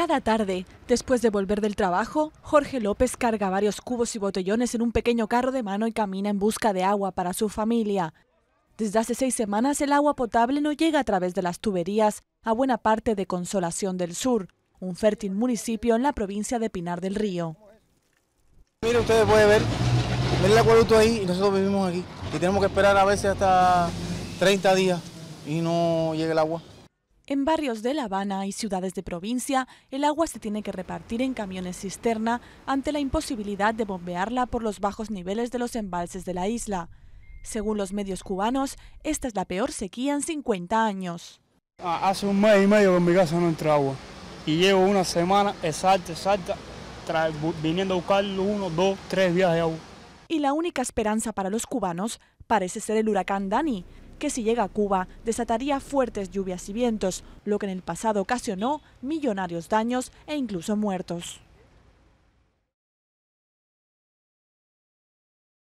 Cada tarde, después de volver del trabajo, Jorge López carga varios cubos y botellones en un pequeño carro de mano y camina en busca de agua para su familia. Desde hace seis semanas el agua potable no llega a través de las tuberías a buena parte de Consolación del Sur, un fértil municipio en la provincia de Pinar del Río. Miren, ustedes pueden ver, el acueducto ahí y nosotros vivimos aquí. Y tenemos que esperar a veces hasta 30 días y no llega el agua. En barrios de La Habana y ciudades de provincia, el agua se tiene que repartir en camiones cisterna ante la imposibilidad de bombearla por los bajos niveles de los embalses de la isla. Según los medios cubanos, esta es la peor sequía en 50 años. Ah, hace un mes y medio que en mi casa no entra agua y llevo una semana exacta, exacta, viniendo a buscarlo, uno, dos, tres viajes de agua. Y la única esperanza para los cubanos parece ser el huracán Dani, que si llega a Cuba desataría fuertes lluvias y vientos, lo que en el pasado ocasionó millonarios daños e incluso muertos.